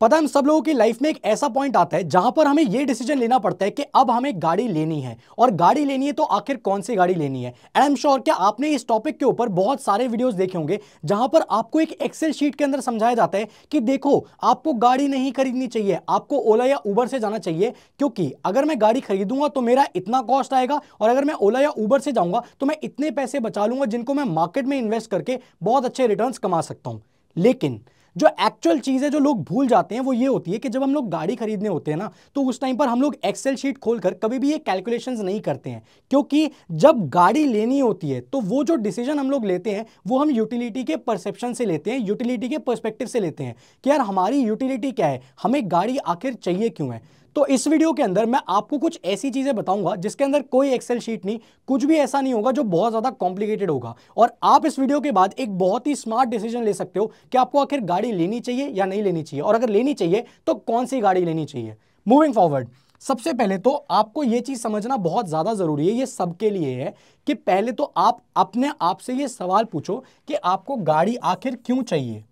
पता है सब लोगों की लाइफ में एक ऐसा पॉइंट आता है जहां पर हमें यह डिसीजन लेना पड़ता है कि अब हमें गाड़ी लेनी है और गाड़ी लेनी है तो आखिर कौन सी गाड़ी लेनी है एंड आई एम श्योर क्या आपने इस टॉपिक के ऊपर बहुत सारे वीडियोस देखे होंगे जहां पर आपको एक एक्सेल शीट के अंदर समझाया जाता है कि देखो आपको गाड़ी नहीं खरीदनी चाहिए आपको ओला या ऊबर से जाना चाहिए क्योंकि अगर मैं गाड़ी खरीदूंगा तो मेरा इतना कॉस्ट आएगा और अगर मैं ओला या ऊबर से जाऊंगा तो मैं इतने पैसे बचा लूंगा जिनको मैं मार्केट में इन्वेस्ट करके बहुत अच्छे रिटर्न कमा सकता हूँ लेकिन जो एक्चुअल चीज़ है जो लोग भूल जाते हैं वो ये होती है कि जब हम लोग गाड़ी खरीदने होते हैं ना तो उस टाइम पर हम लोग एक्सेल शीट खोलकर कभी भी ये कैलकुलेशन नहीं करते हैं क्योंकि जब गाड़ी लेनी होती है तो वो जो डिसीजन हम लोग लेते हैं वो हम यूटिलिटी के परसेप्शन से लेते हैं यूटिलिटी के परस्पेक्टिव से लेते हैं कि यार हमारी यूटिलिटी क्या है हमें गाड़ी आखिर चाहिए क्यों है तो इस वीडियो के अंदर मैं आपको कुछ ऐसी चीज़ें बताऊंगा जिसके अंदर कोई एक्सेल शीट नहीं कुछ भी ऐसा नहीं होगा जो बहुत ज़्यादा कॉम्प्लिकेटेड होगा और आप इस वीडियो के बाद एक बहुत ही स्मार्ट डिसीजन ले सकते हो कि आपको आखिर गाड़ी लेनी चाहिए या नहीं लेनी चाहिए और अगर लेनी चाहिए तो कौन सी गाड़ी लेनी चाहिए मूविंग फॉरवर्ड सबसे पहले तो आपको ये चीज़ समझना बहुत ज़्यादा ज़रूरी है ये सबके लिए है कि पहले तो आप अपने आप से ये सवाल पूछो कि आपको गाड़ी आखिर क्यों चाहिए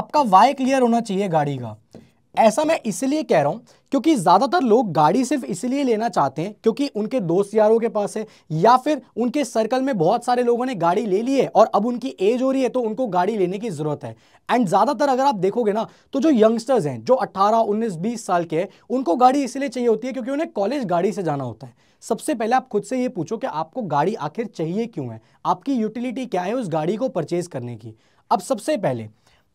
आपका वाई क्लियर होना चाहिए गाड़ी का ऐसा मैं इसलिए कह रहा हूँ क्योंकि ज़्यादातर लोग गाड़ी सिर्फ इसलिए लेना चाहते हैं क्योंकि उनके दोस्त यारों के पास है या फिर उनके सर्कल में बहुत सारे लोगों ने गाड़ी ले ली है और अब उनकी एज हो रही है तो उनको गाड़ी लेने की ज़रूरत है एंड ज़्यादातर अगर आप देखोगे ना तो जो यंगस्टर्स हैं जो अट्ठारह उन्नीस बीस साल के हैं उनको गाड़ी इसलिए चाहिए होती है क्योंकि उन्हें कॉलेज गाड़ी से जाना होता है सबसे पहले आप खुद से ये पूछो कि आपको गाड़ी आखिर चाहिए क्यों है आपकी यूटिलिटी क्या है उस गाड़ी को परचेज़ करने की अब सबसे पहले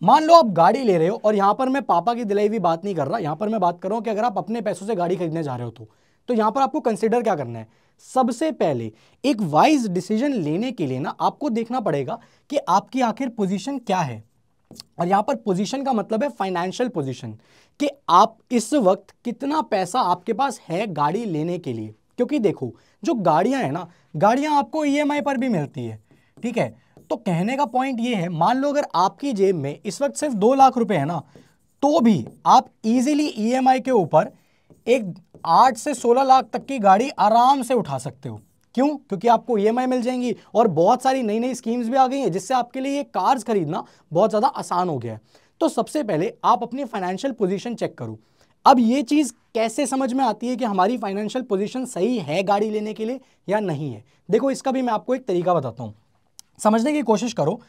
मान लो आप गाड़ी ले रहे हो और यहां पर मैं पापा की दिलाई हुई बात नहीं कर रहा यहाँ पर मैं बात कर रहा हूँ कि अगर आप अपने पैसों से गाड़ी खरीदने जा रहे हो तो तो यहाँ पर आपको कंसिडर क्या करना है सबसे पहले एक वाइज डिसीजन लेने के लिए ना आपको देखना पड़ेगा कि आपकी आखिर पोजीशन क्या है और यहाँ पर पोजीशन का मतलब है फाइनेंशियल पोजीशन कि आप इस वक्त कितना पैसा आपके पास है गाड़ी लेने के लिए क्योंकि देखो जो गाड़ियाँ हैं ना गाड़ियां आपको ई e पर भी मिलती है ठीक है तो कहने का पॉइंट ये है मान लो अगर आपकी जेब में इस वक्त सिर्फ दो लाख रुपए है ना तो भी आप इजीली ईएमआई e के ऊपर एक आठ से सोलह लाख तक की गाड़ी आराम से उठा सकते हो क्यों क्योंकि आपको ई e मिल जाएंगी और बहुत सारी नई नई स्कीम्स भी आ गई हैं जिससे आपके लिए ये कार्स खरीदना बहुत ज़्यादा आसान हो गया है तो सबसे पहले आप अपनी फाइनेंशियल पोजिशन चेक करो अब ये चीज़ कैसे समझ में आती है कि हमारी फाइनेंशियल पोजिशन सही है गाड़ी लेने के लिए या नहीं है देखो इसका भी मैं आपको एक तरीका बताता हूँ समझने की कोशिश करो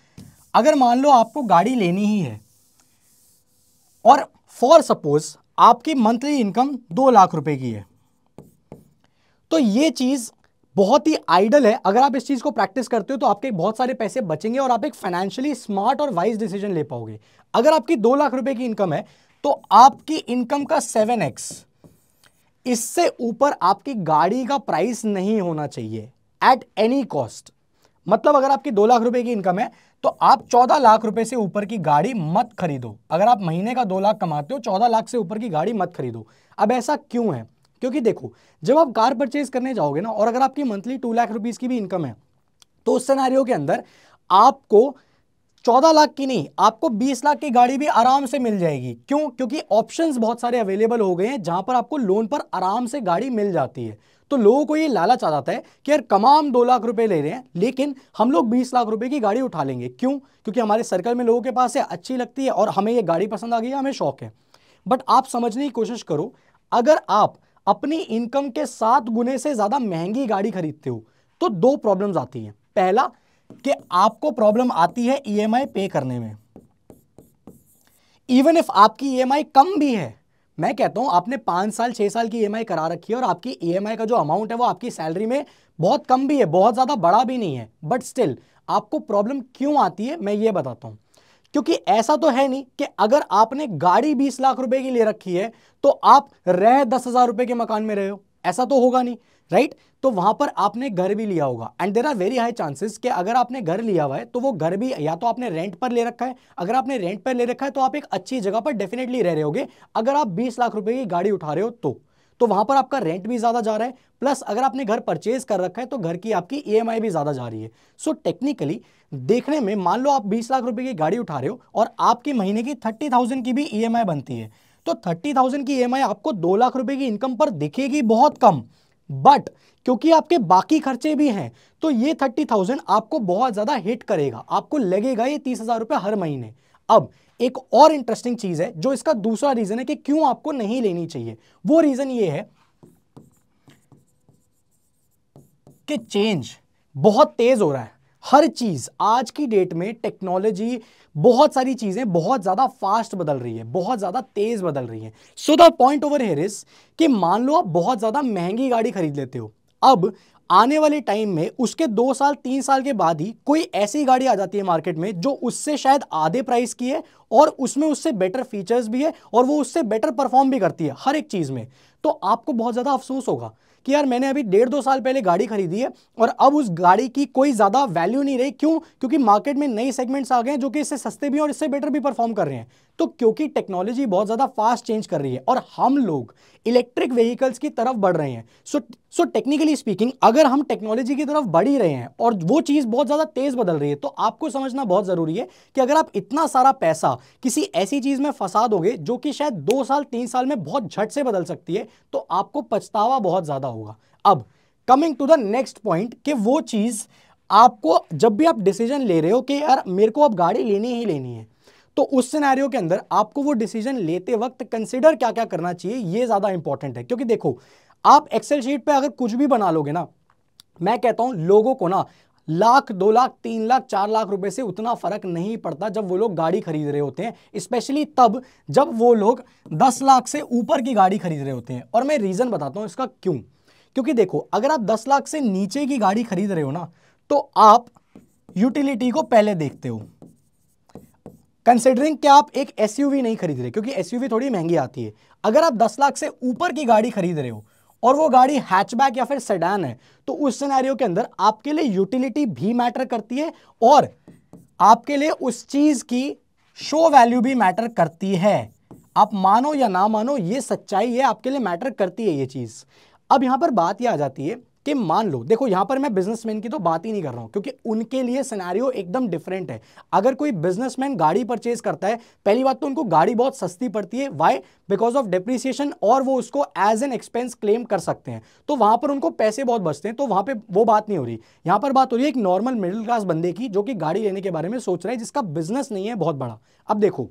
अगर मान लो आपको गाड़ी लेनी ही है और फॉर सपोज आपकी मंथली इनकम दो लाख रुपए की है तो ये चीज़ बहुत ही आइडल है अगर आप इस चीज़ को प्रैक्टिस करते हो तो आपके बहुत सारे पैसे बचेंगे और आप एक फाइनेंशियली स्मार्ट और वाइज डिसीजन ले पाओगे अगर आपकी दो लाख रुपए की इनकम है तो आपकी इनकम का सेवन एक्स इससे ऊपर आपकी गाड़ी का प्राइस नहीं होना चाहिए एट एनी कॉस्ट मतलब अगर आपकी दो लाख रुपए की इनकम है तो आप चौदह लाख रुपए से ऊपर की गाड़ी मत खरीदो अगर आप महीने का दो लाख कमाते हो चौदह लाख से ऊपर की गाड़ी मत खरीदो अब ऐसा क्यों है क्योंकि देखो जब आप कार परचेज करने जाओगे ना और अगर आपकी मंथली टू लाख रुपीज़ की भी इनकम है तो उस सिनारियों के अंदर आपको चौदह लाख की नहीं आपको बीस लाख की गाड़ी भी आराम से मिल जाएगी क्यों क्योंकि ऑप्शंस बहुत सारे अवेलेबल हो गए हैं जहां पर आपको लोन पर आराम से गाड़ी मिल जाती है तो लोगों को ये लालच आ जाता है कि यार कमाम दो लाख रुपए ले रहे हैं लेकिन हम लोग बीस लाख रुपए की गाड़ी उठा लेंगे क्यों क्योंकि हमारे सर्कल में लोगों के पास है अच्छी लगती है और हमें ये गाड़ी पसंद आ गई है हमें शौक है बट आप समझने की कोशिश करो अगर आप अपनी इनकम के सात गुने से ज़्यादा महंगी गाड़ी खरीदते हो तो दो प्रॉब्लम आती हैं पहला कि आपको प्रॉब्लम आती है ई e पे करने में इवन इफ आपकी ई e कम भी है मैं कहता हूं आपने पांच साल छह साल की ई e करा रखी है और आपकी ई e का जो अमाउंट है वो आपकी सैलरी में बहुत कम भी है बहुत ज़्यादा बड़ा भी नहीं है बट स्टिल आपको प्रॉब्लम क्यों आती है मैं ये बताता हूं क्योंकि ऐसा तो है नहीं कि अगर आपने गाड़ी बीस लाख रुपए की ले रखी है तो आप रह दस हज़ार रुपए के मकान में रहे हो ऐसा तो होगा नहीं राइट right? तो वहां पर आपने घर भी लिया होगा and there are very high chances कि अगर आपने घर लिया हुआ है तो वो घर भी या तो आपने रेंट पर ले रखा है अगर आपने रेंट पर ले रखा है तो आप एक अच्छी जगह पर डेफिनेटली रह रहे होगे अगर आप 20 लाख रुपए की गाड़ी उठा रहे हो तो तो वहां पर आपका रेंट भी ज्यादा जा रहा है प्लस अगर आपने घर परचेज कर रखा है तो घर की आपकी ई e भी ज्यादा जा रही है सो so, टेक्निकली देखने में मान लो आप बीस लाख रुपए की गाड़ी उठा रहे हो और आपके महीने की थर्टी की भी ई e बनती है तो थर्टी की ई e आपको दो लाख रुपए की इनकम पर दिखेगी बहुत कम बट क्योंकि आपके बाकी खर्चे भी हैं तो ये थर्टी थाउजेंड आपको बहुत ज़्यादा हिट करेगा आपको लगेगा ये तीस हज़ार रुपए हर महीने अब एक और इंटरेस्टिंग चीज़ है जो इसका दूसरा रीज़न है कि क्यों आपको नहीं लेनी चाहिए वो रीज़न ये है कि चेंज बहुत तेज़ हो रहा है हर चीज़ आज की डेट में टेक्नोलॉजी बहुत सारी चीज़ें बहुत ज़्यादा फास्ट बदल रही है बहुत ज़्यादा तेज़ बदल रही है so the point over here is कि मान लो आप बहुत ज़्यादा महंगी गाड़ी खरीद लेते हो अब आने वाले टाइम में उसके दो साल तीन साल के बाद ही कोई ऐसी गाड़ी आ जाती है मार्केट में जो उससे शायद आधे प्राइस की है और उसमें उससे बेटर फीचर्स भी है और वो उससे बेटर परफॉर्म भी करती है हर एक चीज़ में तो आपको बहुत ज़्यादा अफसोस होगा कि यार मैंने अभी डेढ़ दो साल पहले गाड़ी खरीदी है और अब उस गाड़ी की कोई ज़्यादा वैल्यू नहीं रही क्यों क्योंकि मार्केट में नए सेगमेंट्स आ गए हैं जो कि इससे सस्ते भी और इससे बेटर भी परफॉर्म कर रहे हैं तो क्योंकि टेक्नोलॉजी बहुत ज़्यादा फास्ट चेंज कर रही है और हम लोग इलेक्ट्रिक व्हीकल्स की तरफ बढ़ रहे हैं सो सो टेक्निकली स्पीकिंग अगर हम टेक्नोलॉजी की तरफ बढ़ ही रहे हैं और वो चीज़ बहुत ज़्यादा तेज़ बदल रही है तो आपको समझना बहुत ज़रूरी है कि अगर आप इतना सारा पैसा किसी ऐसी चीज़ में फंसा दोगे जो कि शायद दो साल तीन साल में बहुत झट से बदल सकती है तो आपको पछतावा बहुत ज़्यादा होगा अब coming to the next point कि वो चीज़ आपको जब भी आप डिसीजन ले रहे हो कि यार मेरे को अब गाड़ी लेनी ही लेनी है तो उस सिनेरियो के अंदर आपको वो डिसीजन लेते वक्त कंसिडर क्या क्या करना चाहिए ये ज़्यादा इंपॉर्टेंट है क्योंकि देखो आप एक्सेल शीट पे अगर कुछ भी बना लोगे ना मैं कहता हूं लोगों को ना लाख दो लाख तीन लाख चार लाख रुपए से उतना फर्क नहीं पड़ता जब वो लोग गाड़ी खरीद रहे होते हैं स्पेशली तब जब वो लोग दस लाख से ऊपर की गाड़ी खरीद रहे होते हैं और मैं रीज़न बताता हूं इसका क्यों क्योंकि देखो अगर आप दस लाख से नीचे की गाड़ी खरीद रहे हो ना तो आप यूटिलिटी को पहले देखते हो कंसिडरिंग क्या आप एक एस नहीं खरीद रहे क्योंकि एस थोड़ी महंगी आती है अगर आप दस लाख से ऊपर की गाड़ी खरीद रहे हो और वो गाड़ी हैचबैक या फिर सेडान है तो उस सिनेरियो के अंदर आपके लिए यूटिलिटी भी मैटर करती है और आपके लिए उस चीज़ की शो वैल्यू भी मैटर करती है आप मानो या ना मानो ये सच्चाई है आपके लिए मैटर करती है ये चीज़ अब यहां पर बात यह आ जाती है कि मान लो देखो यहां पर मैं बिजनेसमैन की तो बात ही नहीं कर रहा हूं क्योंकि उनके लिए सिनेरियो एकदम डिफरेंट है अगर कोई बिजनेसमैन गाड़ी परचेज करता है पहली बात तो उनको गाड़ी बहुत सस्ती पड़ती है वाई बिकॉज ऑफ डिप्रिसिएशन और वो उसको एज एन एक्सपेंस क्लेम कर सकते हैं तो वहां पर उनको पैसे बहुत बचते हैं तो वहां पर वो बात नहीं हो रही यहां पर बात हो रही है एक नॉर्मल मिडिल क्लास बंदे की जो कि गाड़ी लेने के बारे में सोच रहे हैं जिसका बिजनेस नहीं है बहुत बड़ा अब देखो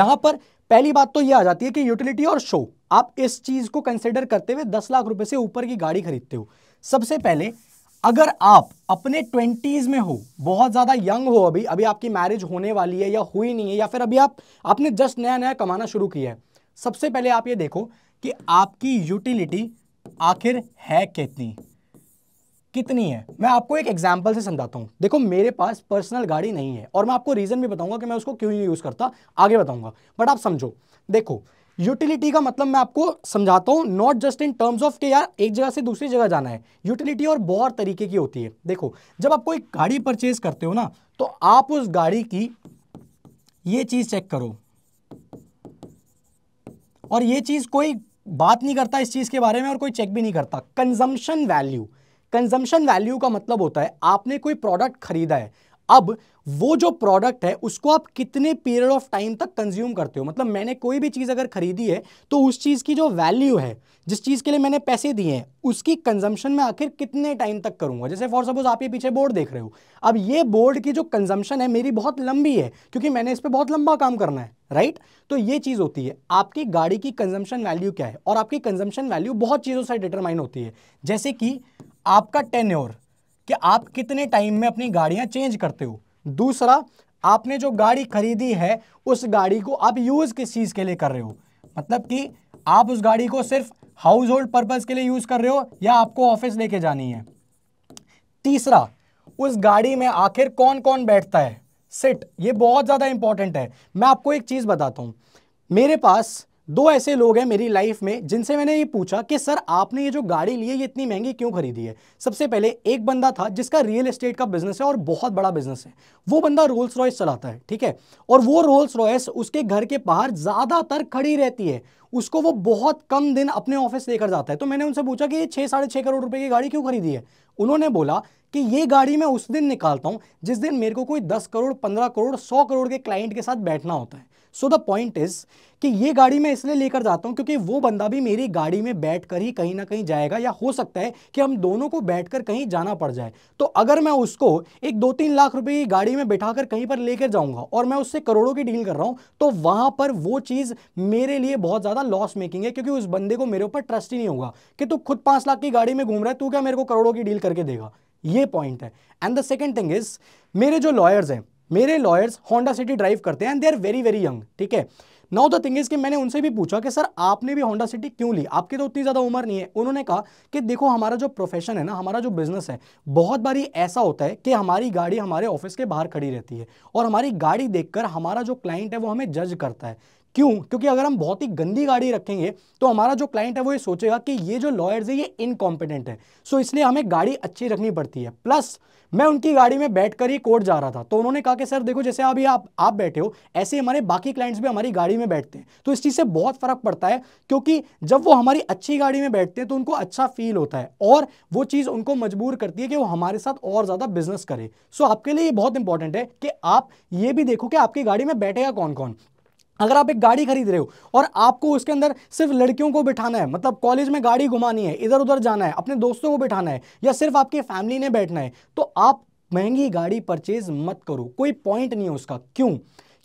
यहां पर पहली बात तो यह आ जाती है कि यूटिलिटी और शो आप इस चीज़ को कंसिडर करते हुए दस लाख रुपए से ऊपर की गाड़ी खरीदते हो सबसे पहले अगर आप अपने ट्वेंटीज़ में हो बहुत ज़्यादा यंग हो अभी अभी आपकी मैरिज होने वाली है या हुई नहीं है या फिर अभी आप आपने जस्ट नया नया कमाना शुरू किया है सबसे पहले आप ये देखो कि आपकी यूटिलिटी आखिर है कितनी कितनी है मैं आपको एक एग्जाम्पल से समझाता हूँ देखो मेरे पास पर्सनल गाड़ी नहीं है और मैं आपको रीज़न भी बताऊंगा कि मैं उसको क्यों यूज़ करता आगे बताऊंगा बट आप समझो देखो यूटिलिटी का मतलब मैं आपको समझाता हूँ not just in terms of के यार एक जगह से दूसरी जगह जाना है यूटिलिटी और बहुत तरीके की होती है देखो जब आप कोई गाड़ी परचेज करते हो ना तो आप उस गाड़ी की ये चीज़ चेक करो और ये चीज़ कोई बात नहीं करता इस चीज़ के बारे में और कोई चेक भी नहीं करता कंजम्पन वैल्यू कंजम्पन वैल्यू का मतलब होता है आपने कोई प्रोडक्ट खरीदा है अब वो जो प्रोडक्ट है उसको आप कितने पीरियड ऑफ टाइम तक कंज्यूम करते हो मतलब मैंने कोई भी चीज़ अगर खरीदी है तो उस चीज़ की जो वैल्यू है जिस चीज़ के लिए मैंने पैसे दिए हैं उसकी कंजम्पशन में आखिर कितने टाइम तक करूंगा जैसे फॉर सपोज आप ये पीछे बोर्ड देख रहे हो अब ये बोर्ड की जो कंजम्पशन है मेरी बहुत लंबी है क्योंकि मैंने इस पर बहुत लंबा काम करना है राइट तो ये चीज़ होती है आपकी गाड़ी की कंजम्पशन वैल्यू क्या है और आपकी कंजम्पशन वैल्यू बहुत चीज़ों से डिटरमाइन होती है जैसे कि आपका टेन्योर कि आप कितने टाइम में अपनी गाड़ियाँ चेंज करते हो दूसरा आपने जो गाड़ी खरीदी है उस गाड़ी को आप यूज़ किस चीज़ के लिए कर रहे हो मतलब कि आप उस गाड़ी को सिर्फ हाउस होल्ड पर्पज़ के लिए यूज़ कर रहे हो या आपको ऑफिस लेके जानी है तीसरा उस गाड़ी में आखिर कौन कौन बैठता है सिट ये बहुत ज़्यादा इंपॉर्टेंट है मैं आपको एक चीज़ बताता हूँ मेरे पास दो ऐसे लोग हैं मेरी लाइफ में जिनसे मैंने ये पूछा कि सर आपने ये जो गाड़ी ली है ये इतनी महंगी क्यों खरीदी है सबसे पहले एक बंदा था जिसका रियल एस्टेट का बिजनेस है और बहुत बड़ा बिजनेस है वो बंदा रोल्स रॉयस चलाता है ठीक है और वो रोल्स रॉयस उसके घर के बाहर ज़्यादातर खड़ी रहती है उसको वो बहुत कम दिन अपने ऑफिस लेकर जाता है तो मैंने उनसे पूछा कि ये छः साढ़े छः करोड़ रुपये की गाड़ी क्यों खरीदी है उन्होंने बोला कि ये गाड़ी मैं उस दिन निकालता हूँ जिस दिन मेरे को कोई दस करोड़ पंद्रह करोड़ सौ करोड़ के क्लाइंट के साथ बैठना होता है सो द पॉइंट इज कि ये गाड़ी मैं इसलिए लेकर जाता हूँ क्योंकि वो बंदा भी मेरी गाड़ी में बैठ कर ही कहीं ना कहीं जाएगा या हो सकता है कि हम दोनों को बैठकर कहीं जाना पड़ जाए तो अगर मैं उसको एक दो तीन लाख रुपए की गाड़ी में बैठा कर कहीं पर लेकर जाऊंगा और मैं उससे करोड़ों की डील कर रहा हूँ तो वहाँ पर वो चीज़ मेरे लिए बहुत ज़्यादा लॉस मेकिंग है क्योंकि उस बंदे को मेरे ऊपर ट्रस्ट ही नहीं होगा कि तू खुद पाँच लाख की गाड़ी में घूम रहा है तू क्या मेरे को करोड़ों की डील करके देगा ये पॉइंट है and the second thing is मेरे जो लॉयर्स हैं मेरे लॉयर्स होंडा सिटी ड्राइव करते हैं and they are very very young ठीक है नाउ द थिंग इज कि मैंने उनसे भी पूछा कि सर आपने भी होंडा सिटी क्यों ली आपकी तो उतनी ज़्यादा उम्र नहीं है उन्होंने कहा कि देखो हमारा जो प्रोफेशन है ना हमारा जो बिजनेस है बहुत बार ऐसा होता है कि हमारी गाड़ी हमारे ऑफिस के बाहर खड़ी रहती है और हमारी गाड़ी देखकर हमारा जो क्लाइंट है वो हमें जज करता है क्यों क्योंकि अगर हम बहुत ही गंदी गाड़ी रखेंगे तो हमारा जो क्लाइंट है वो ये सोचेगा कि ये जो लॉयर्स है ये इनकॉम्पिटेंट है सो so, इसलिए हमें गाड़ी अच्छी रखनी पड़ती है प्लस मैं उनकी गाड़ी में बैठकर ही कोर्ट जा रहा था तो उन्होंने कहा कि सर देखो जैसे अभी आप आप बैठे हो ऐसे ही हमारे बाकी क्लाइंट्स भी हमारी गाड़ी में बैठते हैं तो इस चीज़ से बहुत फ़र्क पड़ता है क्योंकि जब वो हमारी अच्छी गाड़ी में बैठते हैं तो उनको अच्छा फील होता है और वो चीज़ उनको मजबूर करती है कि वो हमारे साथ और ज़्यादा बिजनेस करे सो आपके लिए ये बहुत इंपॉर्टेंट है कि आप ये भी देखो कि आपकी गाड़ी में बैठेगा कौन कौन अगर आप एक गाड़ी खरीद रहे हो और आपको उसके अंदर सिर्फ लड़कियों को बिठाना है मतलब कॉलेज में गाड़ी घुमानी है इधर उधर जाना है अपने दोस्तों को बिठाना है या सिर्फ आपकी फैमिली ने बैठना है तो आप महंगी गाड़ी परचेज मत करो कोई पॉइंट नहीं है उसका क्यों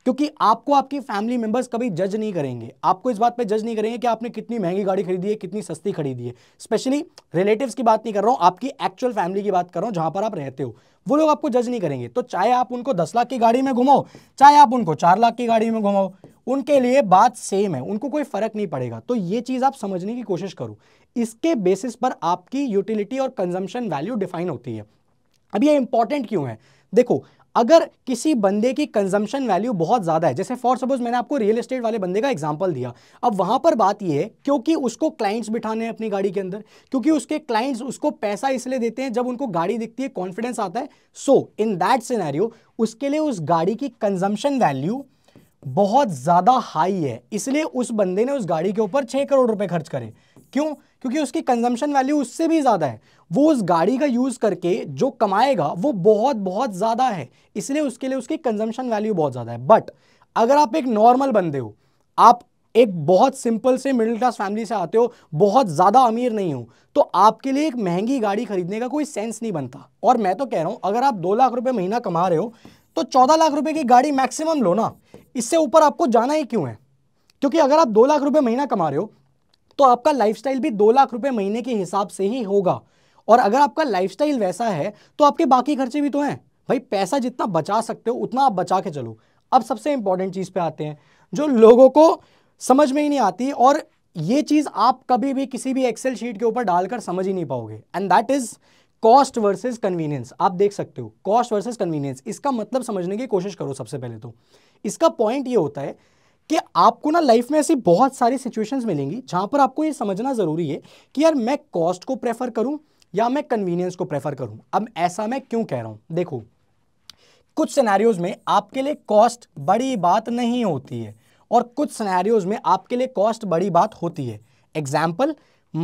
क्योंकि आपको आपकी फैमिली मेंबर्स कभी जज नहीं करेंगे आपको इस बात पे जज नहीं करेंगे कि आपने कितनी महंगी गाड़ी खरीदी है कितनी सस्ती खरीदी है स्पेशली रिलेटिव्स की बात नहीं कर रहा हूँ आपकी एक्चुअल फैमिली की बात कर रहा हूँ जहाँ पर आप रहते हो वो लोग आपको जज नहीं करेंगे तो चाहे आप उनको दस लाख की गाड़ी में घुमाओ चाहे आप उनको चार लाख की गाड़ी में घुमाओ उनके लिए बात सेम है उनको कोई फर्क नहीं पड़ेगा तो ये चीज़ आप समझने की कोशिश करो इसके बेसिस पर आपकी यूटिलिटी और कंजम्पशन वैल्यू डिफाइन होती है अब ये इंपॉर्टेंट क्यों है देखो अगर किसी बंदे की कंजम्पशन वैल्यू बहुत ज़्यादा है जैसे फॉर सपोज मैंने आपको रियल एस्टेट वाले बंदे का एग्जाम्पल दिया अब वहाँ पर बात यह है क्योंकि उसको क्लाइंट्स बिठाने हैं अपनी गाड़ी के अंदर क्योंकि उसके क्लाइंट्स उसको पैसा इसलिए देते हैं जब उनको गाड़ी दिखती है कॉन्फिडेंस आता है सो इन दैट सिनेरियो उसके लिए उस गाड़ी की कंजम्पशन वैल्यू बहुत ज़्यादा हाई है इसलिए उस बंदे ने उस गाड़ी के ऊपर छः करोड़ रुपए खर्च करे क्यों क्योंकि उसकी कंजम्पशन वैल्यू उससे भी ज़्यादा है वो उस गाड़ी का यूज़ करके जो कमाएगा वो बहुत बहुत ज़्यादा है इसलिए उसके लिए उसकी कंजम्पशन वैल्यू बहुत ज़्यादा है बट अगर आप एक नॉर्मल बंदे हो आप एक बहुत सिंपल से मिडिल क्लास फैमिली से आते हो बहुत ज़्यादा अमीर नहीं हो तो आपके लिए एक महंगी गाड़ी खरीदने का कोई सेंस नहीं बनता और मैं तो कह रहा हूँ अगर आप दो लाख रुपये महीना कमा रहे हो तो चौदह लाख रुपये की गाड़ी मैक्सिमम लो ना इससे ऊपर आपको जाना ही क्यों है क्योंकि अगर आप दो लाख रुपये महीना कमा रहे हो तो आपका लाइफस्टाइल भी दो लाख रुपए महीने के हिसाब से ही होगा और अगर आपका लाइफस्टाइल वैसा है तो आपके बाकी खर्चे भी तो हैं भाई पैसा जितना बचा सकते हो उतना आप बचा के चलो अब सबसे इंपॉर्टेंट चीज़ पे आते हैं जो लोगों को समझ में ही नहीं आती और ये चीज़ आप कभी भी किसी भी एक्सेल शीट के ऊपर डालकर समझ ही नहीं पाओगे and that is cost versus convenience आप देख सकते हो कॉस्ट वर्सेस कन्वीनियंस इसका मतलब समझने की कोशिश करो सबसे पहले तो इसका पॉइंट ये होता है कि आपको ना लाइफ में ऐसी बहुत सारी सिचुएशंस मिलेंगी जहां पर आपको ये समझना ज़रूरी है कि यार मैं कॉस्ट को प्रेफर करूं या मैं कन्वीनियंस को प्रेफर करूं अब ऐसा मैं क्यों कह रहा हूं देखो कुछ सिनेरियोज में आपके लिए कॉस्ट बड़ी बात नहीं होती है और कुछ सिनेरियोज में आपके लिए कॉस्ट बड़ी बात होती है एग्जाम्पल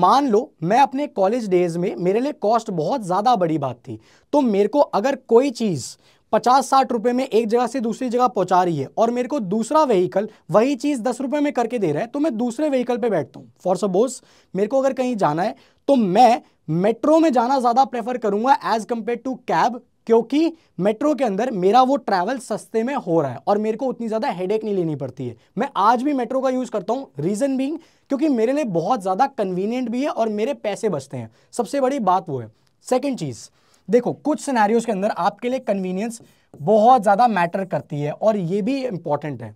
मान लो मैं अपने कॉलेज डेज में मेरे लिए कॉस्ट बहुत ज़्यादा बड़ी बात थी तो मेरे को अगर कोई चीज़ पचास साठ रुपए में एक जगह से दूसरी जगह पहुंचा रही है और मेरे को दूसरा व्हीकल वही चीज़ दस रुपये में करके दे रहा है तो मैं दूसरे व्हीकल पे बैठता हूँ फॉर सपोज मेरे को अगर कहीं जाना है तो मैं मेट्रो में जाना ज़्यादा प्रेफर करूंगा एज कंपेयर टू कैब क्योंकि मेट्रो के अंदर मेरा वो ट्रैवल सस्ते में हो रहा है और मेरे को उतनी ज़्यादा हेडेक नहीं लेनी पड़ती है मैं आज भी मेट्रो का यूज़ करता हूँ रीज़न बींग क्योंकि मेरे लिए बहुत ज़्यादा कन्वीनियंट भी है और मेरे पैसे बचते हैं सबसे बड़ी बात वो है सेकेंड चीज़ देखो कुछ सिनेरियोस के अंदर आपके लिए कन्वीनियंस बहुत ज़्यादा मैटर करती है और ये भी इंपॉर्टेंट है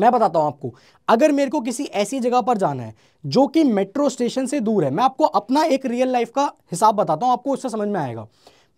मैं बताता हूं आपको अगर मेरे को किसी ऐसी जगह पर जाना है जो कि मेट्रो स्टेशन से दूर है मैं आपको अपना एक रियल लाइफ का हिसाब बताता हूं आपको उससे समझ में आएगा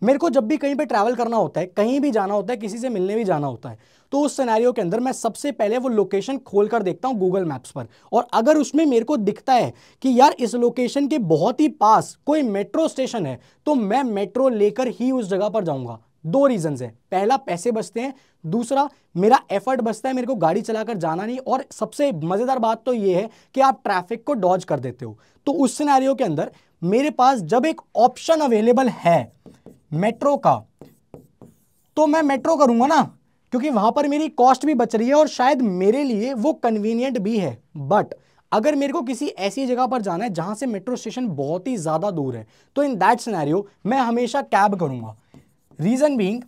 मेरे को जब भी कहीं पे ट्रैवल करना होता है कहीं भी जाना होता है किसी से मिलने भी जाना होता है तो उस सिनेरियो के अंदर मैं सबसे पहले वो लोकेशन खोल कर देखता हूँ गूगल मैप्स पर और अगर उसमें मेरे को दिखता है कि यार इस लोकेशन के बहुत ही पास कोई मेट्रो स्टेशन है तो मैं मेट्रो लेकर ही उस जगह पर जाऊँगा दो रीजंस है पहला पैसे बचते हैं दूसरा मेरा एफर्ट बचता है मेरे को गाड़ी चलाकर जाना नहीं और सबसे मज़ेदार बात तो ये है कि आप ट्रैफिक को डॉज कर देते हो तो उस सिनेरियो के अंदर मेरे पास जब एक ऑप्शन अवेलेबल है मेट्रो का तो मैं मेट्रो करूंगा ना क्योंकि वहां पर मेरी कॉस्ट भी बच रही है और शायद मेरे लिए वो कन्वीनियंट भी है बट अगर मेरे को किसी ऐसी जगह पर जाना है जहां से मेट्रो स्टेशन बहुत ही ज़्यादा दूर है तो इन दैट सिनेरियो मैं हमेशा कैब करूंगा रीज़न बींग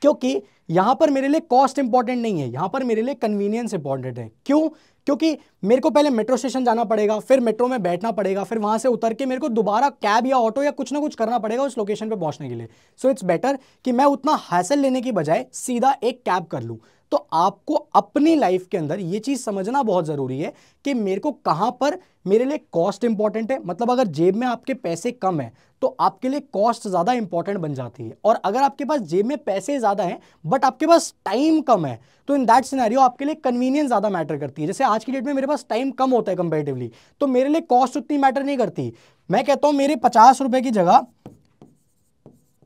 क्योंकि यहां पर मेरे लिए कॉस्ट इंपॉर्टेंट नहीं है यहां पर मेरे लिए कन्वीनियंस इंपॉर्टेंट है क्यों क्योंकि मेरे को पहले मेट्रो स्टेशन जाना पड़ेगा फिर मेट्रो में बैठना पड़ेगा फिर वहां से उतर के मेरे को दोबारा कैब या ऑटो या कुछ ना कुछ करना पड़ेगा उस लोकेशन पे पहुंचने के लिए सो इट्स बेटर कि मैं उतना हासिल लेने की बजाय सीधा एक कैब कर लूँ तो आपको अपनी लाइफ के अंदर ये चीज़ समझना बहुत ज़रूरी है कि मेरे को कहाँ पर मेरे लिए कॉस्ट इंपॉर्टेंट है मतलब अगर जेब में आपके पैसे कम है तो आपके लिए कॉस्ट ज़्यादा इंपॉर्टेंट बन जाती है और अगर आपके पास जेब में पैसे ज़्यादा हैं बट आपके पास टाइम कम है तो इन दैट सिनेरियो आपके लिए कन्वीनियंस ज़्यादा मैटर करती है जैसे आज की डेट में मेरे पास टाइम कम होता है कंपेरेटिवली तो मेरे लिए कॉस्ट उतनी मैटर नहीं करती मैं कहता हूँ मेरे पचास रुपए की जगह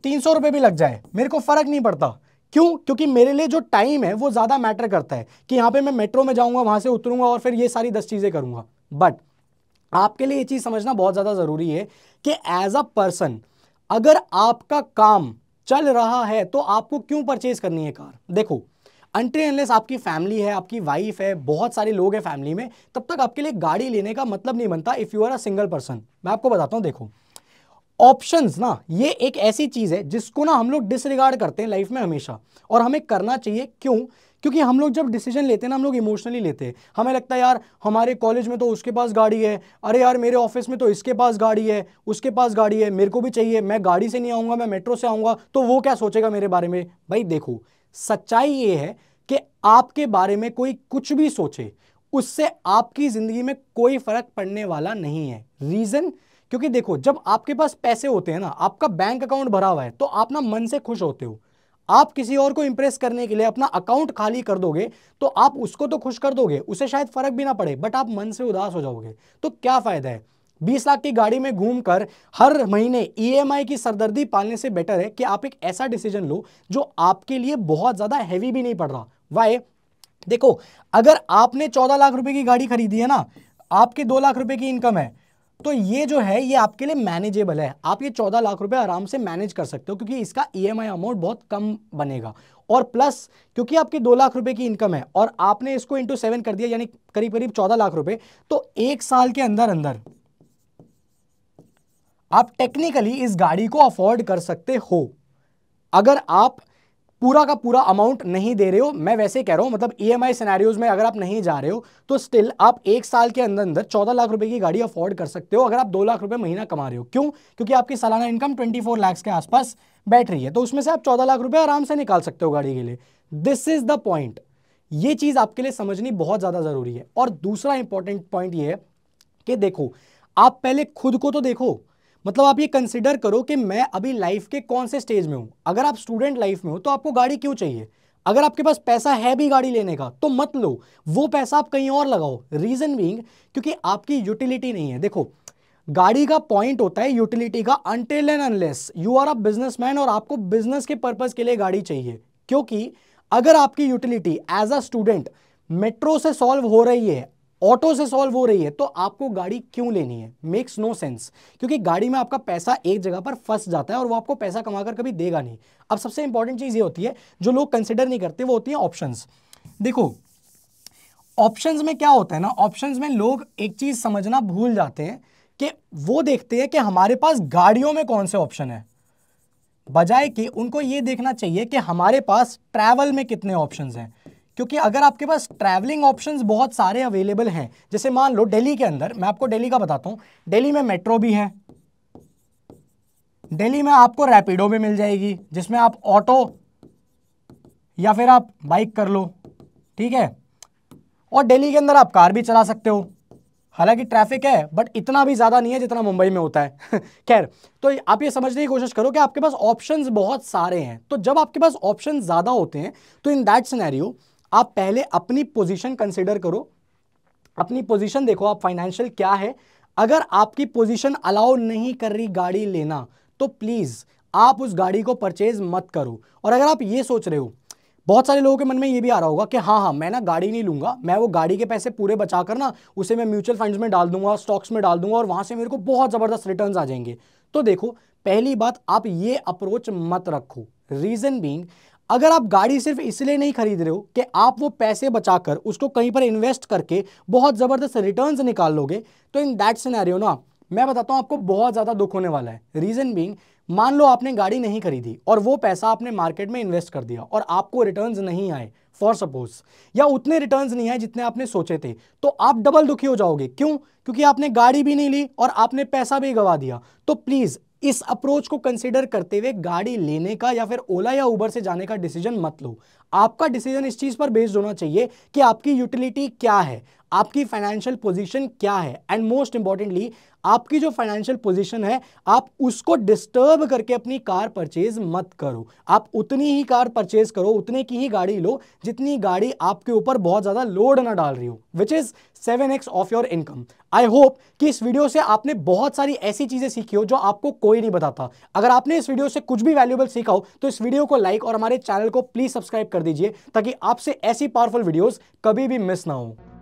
तीन सौ रुपए भी लग जाए मेरे को फ़र्क नहीं पड़ता क्यों क्योंकि मेरे लिए जो टाइम है वो ज़्यादा मैटर करता है कि यहां पे मैं मेट्रो में जाऊंगा वहां से उतरूंगा और फिर ये सारी दस चीज़ें करूंगा बट आपके लिए ये चीज़ समझना बहुत ज़्यादा ज़रूरी है कि एज अ पर्सन अगर आपका काम चल रहा है तो आपको क्यों परचेज करनी है कार देखो अनलेस आपकी फैमिली है आपकी वाइफ है बहुत सारे लोग हैं फैमिली में तब तक आपके लिए गाड़ी लेने का मतलब नहीं बनता if you are a single person मैं आपको बताता हूं देखो ऑप्शंस ना ये एक ऐसी चीज़ है जिसको ना हम लोग डिसरिगार्ड करते हैं लाइफ में हमेशा और हमें करना चाहिए क्यों क्योंकि हम लोग जब डिसीजन लेते हैं ना हम लोग इमोशनली लेते हैं हमें लगता है यार हमारे कॉलेज में तो उसके पास गाड़ी है अरे यार मेरे ऑफिस में तो इसके पास गाड़ी है उसके पास गाड़ी है मेरे को भी चाहिए मैं गाड़ी से नहीं आऊँगा मैं मेट्रो से आऊँगा तो वो क्या सोचेगा मेरे बारे में भाई देखो सच्चाई ये है कि आपके बारे में कोई कुछ भी सोचे उससे आपकी ज़िंदगी में कोई फ़र्क पड़ने वाला नहीं है रीज़न क्योंकि देखो जब आपके पास पैसे होते हैं ना आपका बैंक अकाउंट भरा हुआ है तो आप ना मन से खुश होते हो आप किसी और को इंप्रेस करने के लिए अपना अकाउंट खाली कर दोगे तो आप उसको तो खुश कर दोगे उसे शायद फर्क भी ना पड़े बट आप मन से उदास हो जाओगे तो क्या फायदा है बीस लाख की गाड़ी में घूमकर हर महीने ईएमआई e की सरदर्दी पालने से बेटर है कि आप एक ऐसा डिसीजन लो जो आपके लिए बहुत ज़्यादा हैवी भी नहीं पड़ रहा वाई देखो अगर आपने चौदह लाख रुपए की गाड़ी खरीदी है ना आपके दो लाख रुपए की इनकम है तो ये जो है ये आपके लिए मैनेजेबल है आप ये चौदह लाख रुपए आराम से मैनेज कर सकते हो क्योंकि इसका ई e अमाउंट बहुत कम बनेगा और प्लस क्योंकि आपकी दो लाख रुपए की इनकम है और आपने इसको इंटू सेवन कर दिया यानी करीब करीब चौदह लाख रुपए तो एक साल के अंदर अंदर आप टेक्निकली इस गाड़ी को अफोर्ड कर सकते हो अगर आप पूरा का पूरा अमाउंट नहीं दे रहे हो मैं वैसे कह रहा हूँ मतलब ई एम आई में अगर आप नहीं जा रहे हो तो स्टिल आप एक साल के अंदर अंदर चौदह लाख रुपए की गाड़ी अफोर्ड कर सकते हो अगर आप दो लाख रुपए महीना कमा रहे हो क्यों क्योंकि आपकी सालाना इनकम ट्वेंटी फोर के आसपास बैठ रही है तो उसमें से आप चौदह लाख रुपए आराम से निकाल सकते हो गाड़ी के लिए दिस इज द पॉइंट ये चीज़ आपके लिए समझनी बहुत ज़्यादा ज़रूरी है और दूसरा इंपॉर्टेंट पॉइंट ये है कि देखो आप पहले खुद को तो देखो मतलब आप ये कंसिडर करो कि मैं अभी लाइफ के कौन से स्टेज में हूँ अगर आप स्टूडेंट लाइफ में हो तो आपको गाड़ी क्यों चाहिए अगर आपके पास पैसा है भी गाड़ी लेने का तो मत लो वो पैसा आप कहीं और लगाओ रीज़न बींग क्योंकि आपकी यूटिलिटी नहीं है देखो गाड़ी का पॉइंट होता है यूटिलिटी का until and unless you are a businessman और आपको बिजनेस के पर्पज़ के लिए गाड़ी चाहिए क्योंकि अगर आपकी utility as a student metro से सॉल्व हो रही है ऑटो से सॉल्व हो रही है तो आपको गाड़ी क्यों लेनी है मेक्स नो सेंस क्योंकि गाड़ी में आपका पैसा एक जगह पर फंस जाता है और वो आपको पैसा कमाकर कभी देगा नहीं अब सबसे इंपॉर्टेंट चीज़ ये होती है जो लोग कंसिडर नहीं करते वो होती है ऑप्शन देखो ऑप्शंस में क्या होता है ना ऑप्शंस में लोग एक चीज़ समझना भूल जाते हैं कि वो देखते हैं कि हमारे पास गाड़ियों में कौन से ऑप्शन है बजाय कि उनको ये देखना चाहिए कि हमारे पास ट्रैवल में कितने ऑप्शंस हैं क्योंकि अगर आपके पास ट्रैवलिंग ऑप्शंस बहुत सारे अवेलेबल हैं जैसे मान लो दिल्ली के अंदर मैं आपको दिल्ली का बताता हूँ दिल्ली में मेट्रो भी है दिल्ली में आपको रैपिडो भी मिल जाएगी जिसमें आप ऑटो या फिर आप बाइक कर लो ठीक है और दिल्ली के अंदर आप कार भी चला सकते हो हालांकि ट्रैफिक है बट इतना भी ज़्यादा नहीं है जितना मुंबई में होता है खैर तो आप ये समझने की कोशिश करो कि आपके पास ऑप्शंस बहुत सारे हैं तो जब आपके पास ऑप्शन ज़्यादा होते हैं तो इन दैट सिनेरियो आप पहले अपनी पोजीशन कंसिडर करो अपनी पोजीशन देखो आप फाइनेंशियल क्या है अगर आपकी पोजीशन अलाउ नहीं कर रही गाड़ी लेना तो प्लीज़ आप उस गाड़ी को परचेज मत करो और अगर आप ये सोच रहे हो बहुत सारे लोगों के मन में ये भी आ रहा होगा कि हाँ हाँ मैं ना गाड़ी नहीं लूंगा मैं वो गाड़ी के पैसे पूरे बचा कर ना उसे मैं म्यूचुअल फंड्स में डाल दूंगा स्टॉक्स में डाल दूंगा और वहां से मेरे को बहुत ज़बरदस्त रिटर्न आ जाएंगे तो देखो पहली बात आप ये अप्रोच मत रखो रीज़न बींग अगर आप गाड़ी सिर्फ इसलिए नहीं खरीद रहे हो कि आप वो पैसे बचाकर उसको कहीं पर इन्वेस्ट करके बहुत ज़बरदस्त रिटर्न्स निकाल लोगे तो इन दैट सिनेरियो ना मैं बताता हूँ आपको बहुत ज़्यादा दुख होने वाला है रीज़न बींग मान लो आपने गाड़ी नहीं खरीदी और वो पैसा आपने मार्केट में इन्वेस्ट कर दिया और आपको रिटर्न नहीं आए फॉर सपोज या उतने रिटर्न नहीं आए जितने आपने सोचे थे तो आप डबल दुखी हो जाओगे क्यों क्योंकि आपने गाड़ी भी नहीं ली और आपने पैसा भी गवा दिया तो प्लीज़ इस अप्रोच को कंसिडर करते हुए गाड़ी लेने का या फिर ओला या उबर से जाने का डिसीजन मत लो आपका डिसीजन इस चीज़ पर बेस्ड होना चाहिए कि आपकी यूटिलिटी क्या है आपकी फाइनेंशियल पोजीशन क्या है एंड मोस्ट इंपॉर्टेंटली आपकी जो फाइनेंशियल पोजीशन है आप उसको डिस्टर्ब करके अपनी कार परचेज मत करो आप उतनी ही कार परचेज करो उतने की ही गाड़ी लो जितनी गाड़ी आपके ऊपर बहुत ज़्यादा लोड ना डाल रही हो which is seven X of your income I hope कि इस वीडियो से आपने बहुत सारी ऐसी चीज़ें सीखी हो जो आपको कोई नहीं बताता अगर आपने इस वीडियो से कुछ भी वैल्यूबल सीखा हो तो इस वीडियो को लाइक और हमारे चैनल को प्लीज़ सब्सक्राइब कर दीजिए ताकि आपसे ऐसी पावरफुल वीडियोज़ कभी भी मिस ना हो